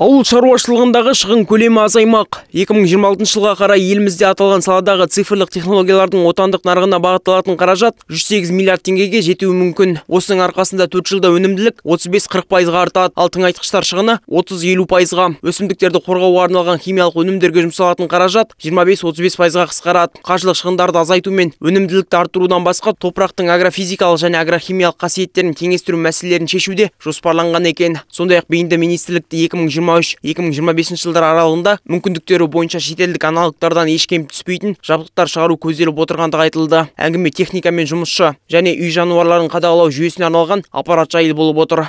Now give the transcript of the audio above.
Ауыл шаруашылығындағы шығын көлемі азаймақ. 2026 жылға қарай елімізде аталған саладағы цифрлық технологиялардың отандық нарығына бағытталатын қаражат 108 миллиард теңгеге жетуі мүмкін. Осының арқасында 4 жылда өнімділік 35-40 пайызға артады, ал тыңайтқыштар шығыны 30-50 пайызға. Өсімдіктерді қорғауға арналған химиялық өнімдерге жұмсалатын қаражат 25-35 пайызға қысқарады. Қаржылық шығындарды азайту мен өнімділікті арттырудан басқа топырақтың агрофизикалық және агрохимиялық қасиеттерін теңестіру мәселелерін шешуде жоспарланған екен. Сондай-ақ бейінді министрлікті 2020 2023-2025 жылдар аралығында мүмкіндіктері бойынша шетелдік аналогтардан еш кем түспейтін жабдықтар шығару көзделіп отырғандығы айтылды әңгіме техникамен мен жұмысшы және үй жануарларын қадағалау жүйесіне арналған аппарат жайлы болып отыр